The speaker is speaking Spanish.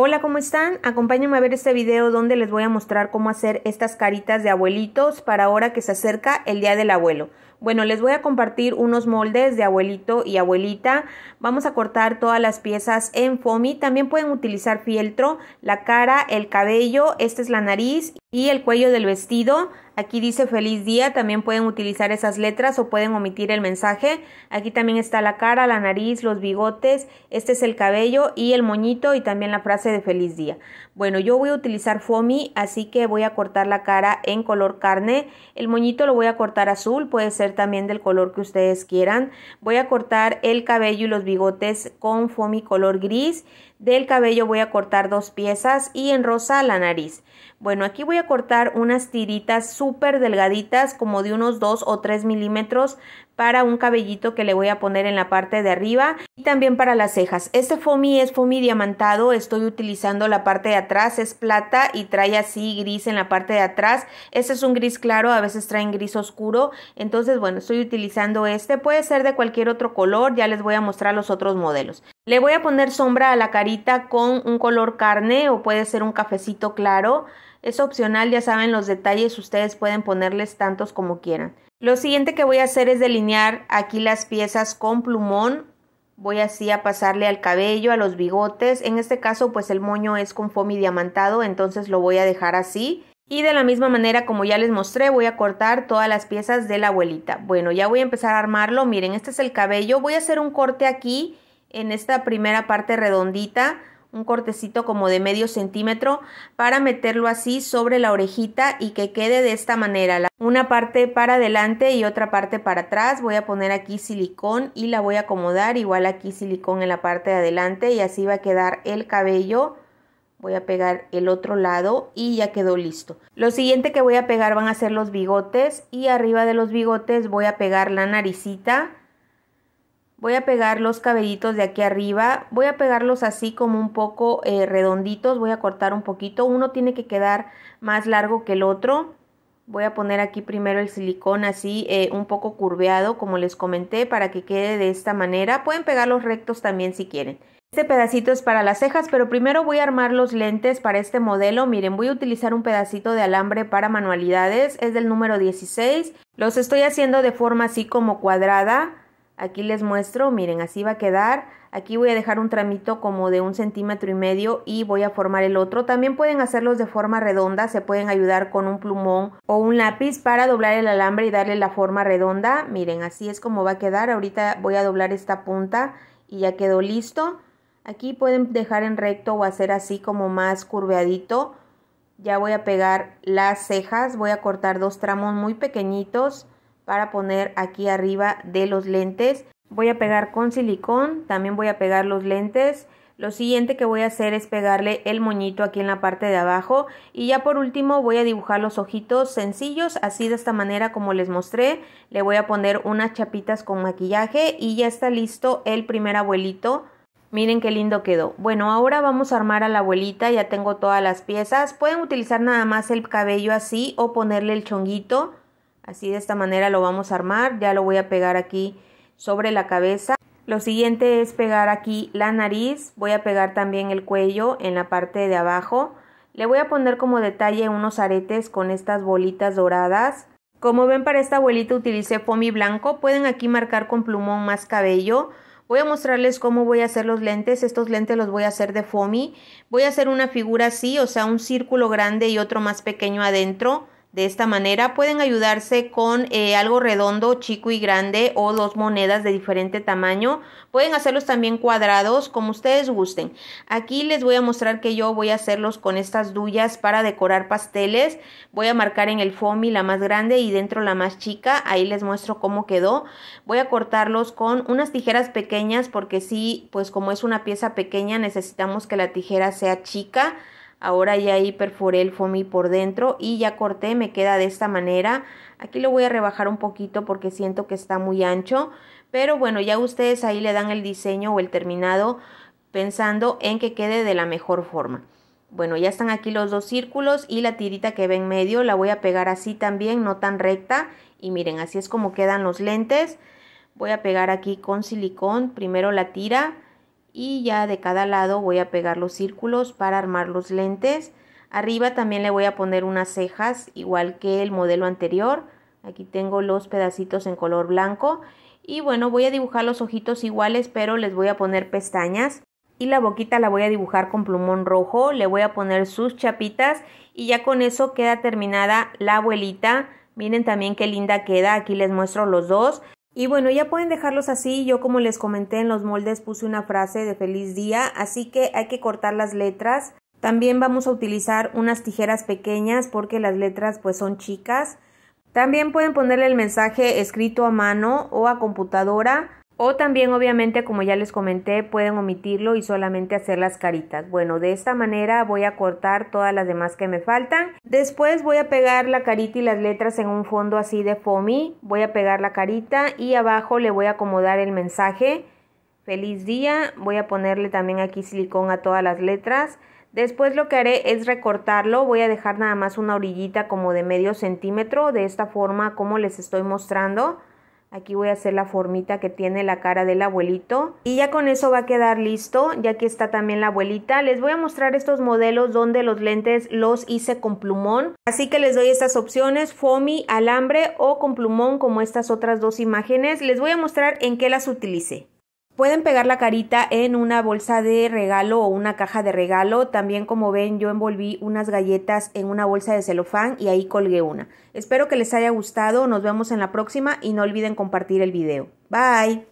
Hola, ¿cómo están? Acompáñenme a ver este video donde les voy a mostrar cómo hacer estas caritas de abuelitos para ahora que se acerca el Día del Abuelo. Bueno, les voy a compartir unos moldes de abuelito y abuelita. Vamos a cortar todas las piezas en foamy. También pueden utilizar fieltro, la cara, el cabello, esta es la nariz y el cuello del vestido. Aquí dice feliz día, también pueden utilizar esas letras o pueden omitir el mensaje. Aquí también está la cara, la nariz, los bigotes, este es el cabello y el moñito y también la frase de feliz día. Bueno, yo voy a utilizar foamy, así que voy a cortar la cara en color carne. El moñito lo voy a cortar azul, puede ser también del color que ustedes quieran. Voy a cortar el cabello y los bigotes con foamy color gris. Del cabello voy a cortar dos piezas y en rosa la nariz. Bueno, aquí voy a cortar unas tiritas súper delgaditas, como de unos 2 o 3 milímetros, para un cabellito que le voy a poner en la parte de arriba y también para las cejas. Este foamy es foamy diamantado, estoy utilizando la parte de atrás, es plata y trae así gris en la parte de atrás. Este es un gris claro, a veces traen gris oscuro, entonces bueno, estoy utilizando este, puede ser de cualquier otro color, ya les voy a mostrar los otros modelos. Le voy a poner sombra a la carita con un color carne o puede ser un cafecito claro. Es opcional, ya saben los detalles, ustedes pueden ponerles tantos como quieran. Lo siguiente que voy a hacer es delinear aquí las piezas con plumón. Voy así a pasarle al cabello, a los bigotes. En este caso pues el moño es con foamy diamantado, entonces lo voy a dejar así. Y de la misma manera como ya les mostré voy a cortar todas las piezas de la abuelita. Bueno, ya voy a empezar a armarlo. Miren, este es el cabello. Voy a hacer un corte aquí en esta primera parte redondita un cortecito como de medio centímetro para meterlo así sobre la orejita y que quede de esta manera una parte para adelante y otra parte para atrás voy a poner aquí silicón y la voy a acomodar igual aquí silicón en la parte de adelante y así va a quedar el cabello voy a pegar el otro lado y ya quedó listo lo siguiente que voy a pegar van a ser los bigotes y arriba de los bigotes voy a pegar la naricita voy a pegar los cabellitos de aquí arriba, voy a pegarlos así como un poco eh, redonditos, voy a cortar un poquito, uno tiene que quedar más largo que el otro. Voy a poner aquí primero el silicón así eh, un poco curveado como les comenté para que quede de esta manera. Pueden pegarlos rectos también si quieren. Este pedacito es para las cejas, pero primero voy a armar los lentes para este modelo. Miren, voy a utilizar un pedacito de alambre para manualidades, es del número 16. Los estoy haciendo de forma así como cuadrada. Aquí les muestro, miren, así va a quedar. Aquí voy a dejar un tramito como de un centímetro y medio y voy a formar el otro. También pueden hacerlos de forma redonda, se pueden ayudar con un plumón o un lápiz para doblar el alambre y darle la forma redonda. Miren, así es como va a quedar. Ahorita voy a doblar esta punta y ya quedó listo. Aquí pueden dejar en recto o hacer así como más curveadito. Ya voy a pegar las cejas, voy a cortar dos tramos muy pequeñitos para poner aquí arriba de los lentes. Voy a pegar con silicón, también voy a pegar los lentes. Lo siguiente que voy a hacer es pegarle el moñito aquí en la parte de abajo y ya por último voy a dibujar los ojitos sencillos, así de esta manera como les mostré. Le voy a poner unas chapitas con maquillaje y ya está listo el primer abuelito. Miren qué lindo quedó. Bueno, ahora vamos a armar a la abuelita, ya tengo todas las piezas. Pueden utilizar nada más el cabello así o ponerle el chonguito. Así de esta manera lo vamos a armar, ya lo voy a pegar aquí sobre la cabeza. Lo siguiente es pegar aquí la nariz, voy a pegar también el cuello en la parte de abajo. Le voy a poner como detalle unos aretes con estas bolitas doradas. Como ven para esta abuelita utilicé foamy blanco, pueden aquí marcar con plumón más cabello. Voy a mostrarles cómo voy a hacer los lentes, estos lentes los voy a hacer de foamy. Voy a hacer una figura así, o sea un círculo grande y otro más pequeño adentro. De esta manera pueden ayudarse con eh, algo redondo, chico y grande o dos monedas de diferente tamaño. Pueden hacerlos también cuadrados como ustedes gusten. Aquí les voy a mostrar que yo voy a hacerlos con estas duyas para decorar pasteles. Voy a marcar en el foamy la más grande y dentro la más chica. Ahí les muestro cómo quedó. Voy a cortarlos con unas tijeras pequeñas porque sí, pues como es una pieza pequeña necesitamos que la tijera sea chica. Ahora ya ahí perforé el foamy por dentro y ya corté, me queda de esta manera. Aquí lo voy a rebajar un poquito porque siento que está muy ancho. Pero bueno, ya ustedes ahí le dan el diseño o el terminado pensando en que quede de la mejor forma. Bueno, ya están aquí los dos círculos y la tirita que ve en medio la voy a pegar así también, no tan recta. Y miren, así es como quedan los lentes. Voy a pegar aquí con silicón primero la tira y ya de cada lado voy a pegar los círculos para armar los lentes. Arriba también le voy a poner unas cejas igual que el modelo anterior. Aquí tengo los pedacitos en color blanco y bueno voy a dibujar los ojitos iguales pero les voy a poner pestañas y la boquita la voy a dibujar con plumón rojo, le voy a poner sus chapitas y ya con eso queda terminada la abuelita. Miren también qué linda queda, aquí les muestro los dos. Y bueno, ya pueden dejarlos así. Yo como les comenté en los moldes puse una frase de feliz día, así que hay que cortar las letras. También vamos a utilizar unas tijeras pequeñas porque las letras pues son chicas. También pueden ponerle el mensaje escrito a mano o a computadora o también, obviamente, como ya les comenté, pueden omitirlo y solamente hacer las caritas. Bueno, de esta manera voy a cortar todas las demás que me faltan. Después voy a pegar la carita y las letras en un fondo así de foamy. Voy a pegar la carita y abajo le voy a acomodar el mensaje. Feliz día. Voy a ponerle también aquí silicón a todas las letras. Después lo que haré es recortarlo, voy a dejar nada más una orillita como de medio centímetro, de esta forma como les estoy mostrando. Aquí voy a hacer la formita que tiene la cara del abuelito. Y ya con eso va a quedar listo. Ya que está también la abuelita. Les voy a mostrar estos modelos donde los lentes los hice con plumón. Así que les doy estas opciones. Foamy, alambre o con plumón como estas otras dos imágenes. Les voy a mostrar en qué las utilicé. Pueden pegar la carita en una bolsa de regalo o una caja de regalo. También como ven yo envolví unas galletas en una bolsa de celofán y ahí colgué una. Espero que les haya gustado. Nos vemos en la próxima y no olviden compartir el video. Bye.